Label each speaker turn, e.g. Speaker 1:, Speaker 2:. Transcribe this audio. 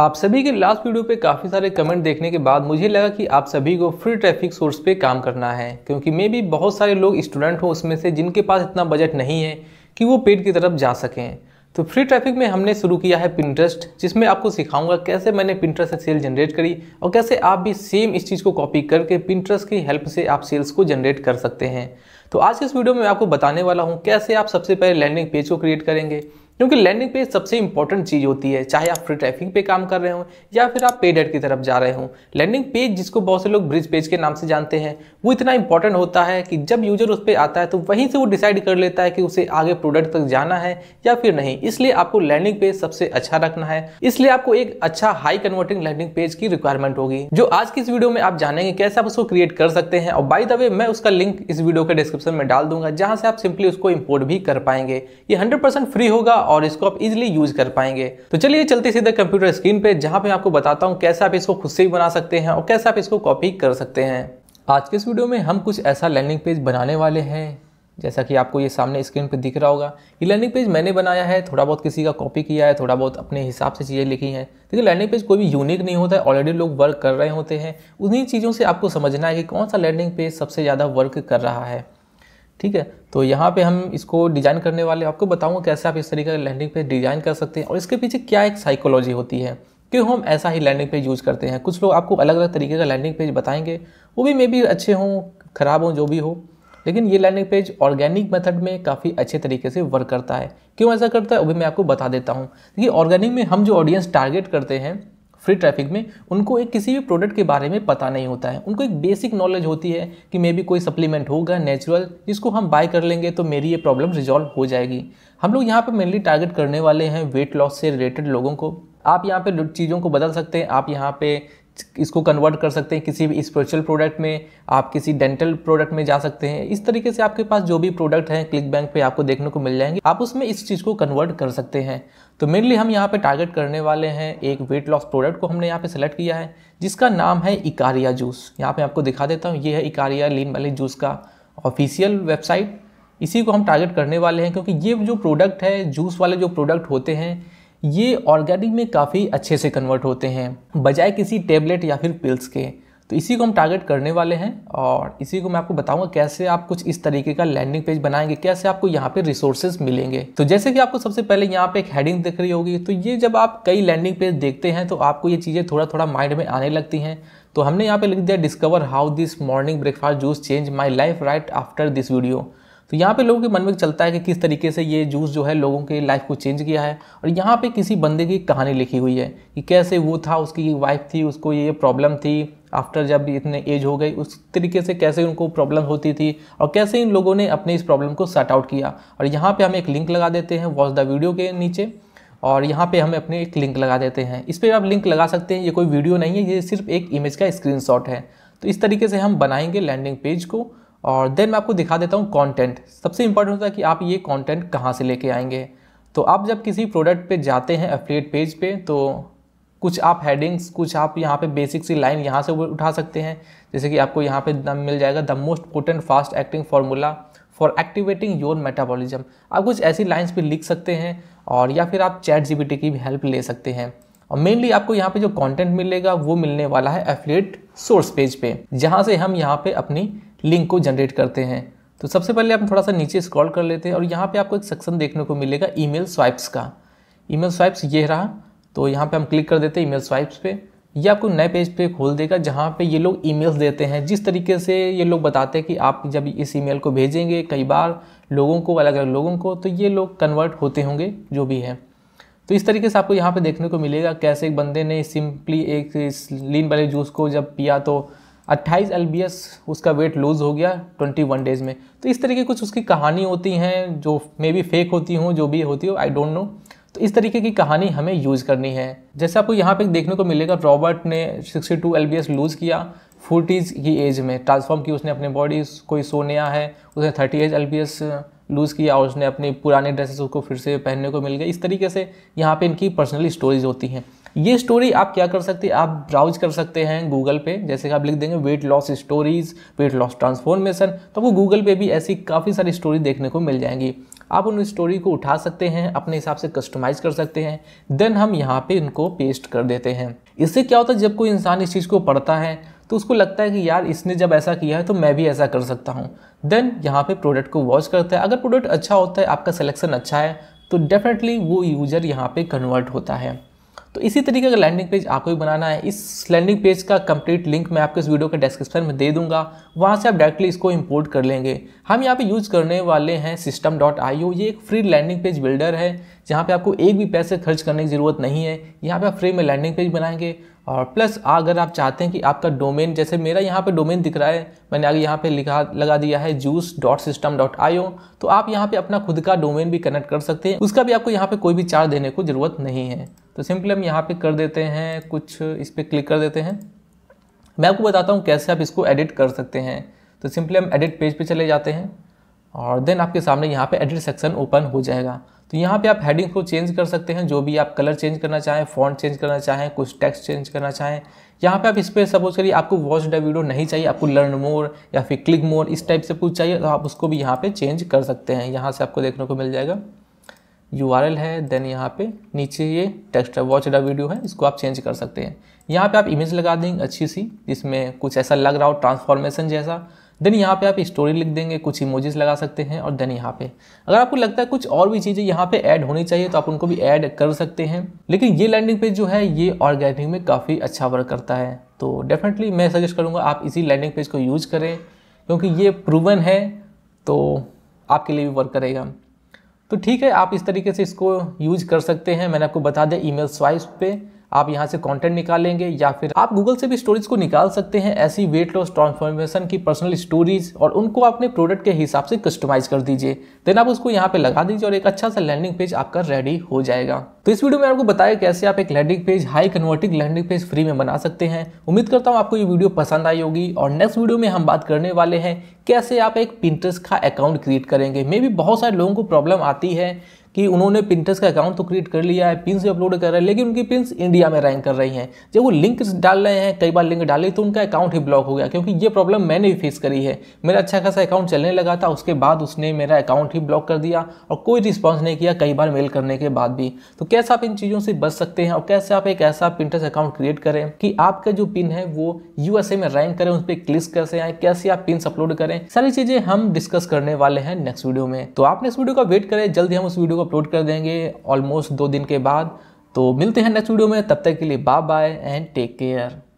Speaker 1: आप सभी के लास्ट वीडियो पे काफ़ी सारे कमेंट देखने के बाद मुझे लगा कि आप सभी को फ्री ट्रैफिक सोर्स पे काम करना है क्योंकि मैं भी बहुत सारे लोग स्टूडेंट हूँ उसमें से जिनके पास इतना बजट नहीं है कि वो पेड की तरफ जा सकें तो फ्री ट्रैफिक में हमने शुरू किया है पिंट्रस्ट जिसमें आपको सिखाऊंगा कैसे मैंने पिंट्रस्ट से सेल जनरेट करी और कैसे आप भी सेम इस चीज़ को कॉपी करके पिंट्रस्ट की हेल्प से आप सेल्स को जनरेट कर सकते हैं तो आज इस वीडियो में मैं आपको बताने वाला हूँ कैसे आप सबसे पहले लैंडिंग पेज को क्रिएट करेंगे क्योंकि लैंडिंग पेज सबसे इंपॉर्टेंट चीज़ होती है चाहे आप फ्री ट्रैफिक पे काम कर रहे हो या फिर आप पेड एड की तरफ जा रहे हो लैंडिंग पेज जिसको बहुत से लोग ब्रिज पेज के नाम से जानते हैं वो इतना इंपॉर्टेंट होता है कि जब यूजर उस पर आता है तो वहीं से वो डिसाइड कर लेता है कि उसे आगे प्रोडक्ट तक जाना है या फिर नहीं इसलिए आपको लैंडिंग पेज सबसे अच्छा रखना है इसलिए आपको एक अच्छा हाई कन्वर्टिंग लैंडिंग पेज की रिक्वायरमेंट होगी जो आज की इस वीडियो में आप जानेंगे कैसे आप उसको क्रिएट कर सकते हैं और बाई द वे मैं उसका लिंक इस वीडियो के डिस्क्रिप्शन में डाल दूंगा जहां से आप सिंपली उसको इम्पोर्ट भी कर पाएंगे ये हंड्रेड फ्री होगा और इसको आप इजिली यूज कर पाएंगे तो चलिए चलते सीधे कंप्यूटर स्क्रीन पे जहाँ पे आपको बताता हूँ कैसे आप इसको खुद से ही बना सकते हैं और कैसे आप इसको कॉपी कर सकते हैं आज के इस वीडियो में हम कुछ ऐसा लैंडिंग पेज बनाने वाले हैं जैसा कि आपको ये सामने स्क्रीन पर दिख रहा होगा ये लैंडिंग पेज मैंने बनाया है थोड़ा बहुत किसी का कॉपी किया है थोड़ा बहुत अपने हिसाब से चीज़ें लिखी हैं देखिए लैंडिंग पेज कोई भी यूनिक नहीं होता है ऑलरेडी लोग वर्क कर रहे होते हैं उन्हीं चीज़ों से आपको समझना है कि कौन सा लैंडिंग पेज सबसे ज़्यादा वर्क कर रहा है ठीक है तो यहाँ पे हम इसको डिज़ाइन करने वाले आपको बताऊंगा कैसे आप इस तरीके का लैंडिंग पेज डिज़ाइन कर सकते हैं और इसके पीछे क्या एक साइकोलॉजी होती है क्यों हम ऐसा ही लैंडिंग पेज यूज़ करते हैं कुछ लोग आपको अलग अलग तरीके का लैंडिंग पेज बताएंगे वो भी मे भी अच्छे हों ख़राब हों जो भी हो लेकिन ये लैंडिंग पेज ऑर्गेनिक मेथड में काफ़ी अच्छे तरीके से वर्क करता है क्यों ऐसा करता है वो भी मैं आपको बता देता हूँ देखिए ऑर्गेनिक में हम जो ऑडियंस टारगेट करते हैं फ्री ट्रैफिक में उनको एक किसी भी प्रोडक्ट के बारे में पता नहीं होता है उनको एक बेसिक नॉलेज होती है कि मे बी कोई सप्लीमेंट होगा नेचुरल जिसको हम बाय कर लेंगे तो मेरी ये प्रॉब्लम रिजॉल्व हो जाएगी हम लोग यहाँ पर मेनली टारगेट करने वाले हैं वेट लॉस से रिलेटेड लोगों को आप यहाँ पे चीज़ों को बदल सकते हैं आप यहाँ पे इसको कन्वर्ट कर सकते हैं किसी भी स्पेशल प्रोडक्ट में आप किसी डेंटल प्रोडक्ट में जा सकते हैं इस तरीके से आपके पास जो भी प्रोडक्ट हैं क्लिक बैंक पे आपको देखने को मिल जाएंगे आप उसमें इस चीज़ को कन्वर्ट कर सकते हैं तो मेनली हम यहाँ पे टारगेट करने वाले हैं एक वेट लॉस प्रोडक्ट को हमने यहाँ पे सेलेक्ट किया है जिसका नाम है इकारिया जूस यहाँ पे आपको दिखा देता हूँ ये है इकारिया लीन वाले जूस का ऑफिशियल वेबसाइट इसी को हम टारगेट करने वाले हैं क्योंकि ये जो प्रोडक्ट है जूस वाले जो प्रोडक्ट होते हैं ये ऑर्गेनिक में काफ़ी अच्छे से कन्वर्ट होते हैं बजाय किसी टेबलेट या फिर पिल्स के तो इसी को हम टारगेट करने वाले हैं और इसी को मैं आपको बताऊंगा कैसे आप कुछ इस तरीके का लैंडिंग पेज बनाएंगे कैसे आपको यहाँ पे रिसोर्सेज मिलेंगे तो जैसे कि आपको सबसे पहले यहाँ पे एक हेडिंग दिख रही होगी तो ये जब आप कई लैंडिंग पेज देखते हैं तो आपको ये चीज़ें थोड़ा थोड़ा माइंड में आने लगती हैं तो हमने यहाँ पे लिख दिया discover how this morning breakfast juice change my life right after this video तो यहाँ पे लोगों के मन में चलता है कि किस तरीके से ये जूस जो है लोगों के लाइफ को चेंज किया है और यहाँ पे किसी बंदे की कहानी लिखी हुई है कि कैसे वो था उसकी वाइफ थी उसको ये प्रॉब्लम थी आफ्टर जब इतने एज हो गई उस तरीके से कैसे उनको प्रॉब्लम होती थी और कैसे इन लोगों ने अपने इस प्रॉब्लम को सर्ट आउट किया और यहाँ पर हम एक लिंक लगा देते हैं वॉच द वीडियो के नीचे और यहाँ पे हम अपने एक लिंक लगा देते हैं इस पर आप लिंक लगा सकते हैं ये कोई वीडियो नहीं है ये सिर्फ एक इमेज का स्क्रीनशॉट है तो इस तरीके से हम बनाएंगे लैंडिंग पेज को और देन मैं आपको दिखा देता हूँ कंटेंट सबसे इम्पॉर्टेंट होता है कि आप ये कंटेंट कहाँ से लेके आएंगे तो आप जब किसी प्रोडक्ट पे जाते हैं एफिलेट पेज पे तो कुछ आप हेडिंग्स कुछ आप यहाँ पे बेसिक सी लाइन यहाँ से उठा सकते हैं जैसे कि आपको यहाँ पे दम मिल जाएगा the most potent fast acting formula for activating your metabolism आप कुछ ऐसी लाइन्स भी लिख सकते हैं और या फिर आप चैट जी की भी हेल्प ले सकते हैं और मेनली आपको यहाँ पे जो कंटेंट मिलेगा वो मिलने वाला है एफिलेट सोर्स पेज पे जहाँ से हम यहाँ पे अपनी लिंक को जनरेट करते हैं तो सबसे पहले आप थोड़ा सा नीचे स्क्रॉल कर लेते हैं और यहाँ पे आपको एक सेक्शन देखने को मिलेगा ईमेल स्वाइप्स का ईमेल स्वाइप्स ये रहा तो यहाँ पे हम क्लिक कर देते हैं ईमेल स्वाइप्स पे ये आपको नए पेज पे खोल देगा जहाँ पे ये लोग ईमेल्स देते हैं जिस तरीके से ये लोग बताते हैं कि आप जब इस ईमेल को भेजेंगे कई बार लोगों को अलग अलग लोगों को तो ये लोग कन्वर्ट होते होंगे जो भी है तो इस तरीके से आपको यहाँ पर देखने को मिलेगा कैसे एक बंदे ने सिंपली एक लीन वाले जूस को जब पिया तो अट्ठाईस एल उसका वेट लूज़ हो गया ट्वेंटी वन डेज़ में तो इस तरीके कुछ उसकी कहानी होती हैं जो मे बी फेक होती हूँ जो भी होती हो आई डोंट नो तो इस तरीके की कहानी हमें यूज़ करनी है जैसे आपको यहाँ पे देखने को मिलेगा रॉबर्ट ने 62 टू लूज़ किया फोर्टीज़ की एज में ट्रांसफॉर्म की उसने अपने बॉडी कोई सो नया है उसने थर्टी एज एल लूज़ किया और उसने अपनी पुरानी ड्रेसेस उसको फिर से पहनने को मिल गया इस तरीके से यहाँ पे इनकी पर्सनल स्टोरीज होती हैं ये स्टोरी आप क्या कर सकते हैं आप ब्राउज कर सकते हैं गूगल पे जैसे कि आप लिख देंगे weight loss stories weight loss transformation तो वो गूगल पे भी ऐसी काफ़ी सारी स्टोरी देखने को मिल जाएंगी आप उन स्टोरी को उठा सकते हैं अपने हिसाब से कस्टमाइज़ कर सकते हैं देन हम यहाँ पर पे इनको पेस्ट कर देते हैं इससे क्या होता है जब कोई इंसान इस चीज़ को पढ़ता है तो उसको लगता है कि यार इसने जब ऐसा किया है तो मैं भी ऐसा कर सकता हूँ देन यहाँ पे प्रोडक्ट को वॉच करता है अगर प्रोडक्ट अच्छा होता है आपका सिलेक्शन अच्छा है तो डेफिनेटली वो यूज़र यहाँ पे कन्वर्ट होता है तो इसी तरीके का लैंडिंग पेज आपको भी बनाना है इस लैंडिंग पेज का कंप्लीट लिंक मैं आपको इस वीडियो के डिस्क्रिप्शन में दे दूंगा वहाँ से आप डायरेक्टली इसको इंपोर्ट कर लेंगे हम यहाँ पे यूज करने वाले हैं सिस्टम डॉट आई ये एक फ्री लैंडिंग पेज बिल्डर है जहाँ पे आपको एक भी पैसे खर्च करने की ज़रूरत नहीं है यहाँ पे आप फ्री में लैंडिंग पेज बनाएंगे और प्लस अगर आप चाहते हैं कि आपका डोमेन जैसे मेरा यहाँ पे डोमेन दिख रहा है मैंने आगे यहाँ पे लिखा लगा दिया है juice dot system dot IO तो आप यहाँ पे अपना खुद का डोमेन भी कनेक्ट कर सकते हैं उसका भी आपको यहाँ पे कोई भी चार्ज देने को ज़रूरत नहीं है तो सिंपली हम यहाँ पे कर देते हैं कुछ इस पर क्लिक कर देते हैं मैं आपको बताता हूँ कैसे आप इसको एडिट कर सकते हैं तो सिंपली हम एडिट पेज पर पे चले जाते हैं और देन आपके सामने यहाँ पे एडिट सेक्शन ओपन हो जाएगा तो यहाँ पे आप हेडिंग को चेंज कर सकते हैं जो भी आप कलर चेंज करना चाहें फॉन्ट चेंज करना चाहें कुछ टेक्स्ट चेंज करना चाहें यहाँ पे आप इस पर सपोज करिए आपको वॉच द वीडियो नहीं चाहिए आपको लर्न मोर या फिर क्लिक मोर इस टाइप से कुछ चाहिए तो आप उसको भी यहाँ पर चेंज कर सकते हैं यहाँ से आपको देखने को मिल जाएगा यू है देन यहाँ पे नीचे ये टेक्स्ट है वॉच द वीडियो है इसको आप चेंज कर सकते हैं यहाँ पे आप इमेज लगा देंगे अच्छी सी जिसमें कुछ ऐसा लग रहा हो ट्रांसफॉर्मेशन जैसा देन यहाँ पे आप स्टोरी लिख देंगे कुछ इमोजेस लगा सकते हैं और देन यहाँ पे अगर आपको लगता है कुछ और भी चीज़ें यहाँ पे ऐड होनी चाहिए तो आप उनको भी ऐड कर सकते हैं लेकिन ये लैंडिंग पेज जो है ये ऑर्गेनिक में काफ़ी अच्छा वर्क करता है तो डेफिनेटली मैं सजेस्ट करूँगा आप इसी लैंडिंग पेज को यूज करें क्योंकि ये प्रूवन है तो आपके लिए भी वर्क करेगा तो ठीक है आप इस तरीके से इसको यूज कर सकते हैं मैंने आपको बता दिया ईमेल स्वाइप पे आप यहाँ से कंटेंट निकालेंगे या फिर आप गूगल से भी स्टोरीज को निकाल सकते हैं ऐसी वेट लॉस ट्रांसफॉर्मेशन की पर्सनल स्टोरीज और उनको अपने प्रोडक्ट के हिसाब से कस्टमाइज कर दीजिए देन आप उसको यहाँ पे लगा दीजिए और एक अच्छा सा लैंडिंग पेज आपका रेडी हो जाएगा तो इस वीडियो में आपको बताया कैसे आप एक landing page high converting landing page free में बना सकते हैं उम्मीद करता हूँ आपको ये वीडियो पसंद आई होगी और नेक्स्ट वीडियो में हम बात करने वाले हैं कैसे आप एक पिंटर्स का अकाउंट क्रिएट करेंगे मे भी बहुत सारे लोगों को प्रॉब्लम आती है कि उन्होंने पिंटर्स का अकाउंट तो क्रिएट कर लिया है पिन भी अपलोड कर रहे हैं लेकिन उनकी पिंस इंडिया में रैंक कर रही हैं जब वो लिंक डाल रहे हैं कई बार लिंक डाली तो उनका अकाउंट ही ब्लॉक हो गया क्योंकि ये प्रॉब्लम मैंने भी फेस करी है मेरा अच्छा खासा अकाउंट चलने लगा था उसके बाद उसने मेरा अकाउंट ही ब्लॉक कर दिया और कोई रिस्पॉन्स नहीं किया कई बार मेल करने के बाद भी तो कैसे आप इन चीज़ों से बच सकते हैं और कैसे आप एक ऐसा पिंटर्स अकाउंट क्रिएट करें कि आपका जो पिन है वो यूएसए में रैंक करें उस पर क्लिक कैसे आए कैसे आप पिन अपलोड करें सारी चीज़ें हम डिस्कस करने वाले हैं नेक्स्ट वीडियो में तो आप नेक्स्ट वीडियो का वेट करें जल्दी हम उस वीडियो को अपलोड कर देंगे ऑलमोस्ट दो दिन के बाद तो मिलते हैं नेक्स्ट वीडियो में तब तक के लिए bye bye and take care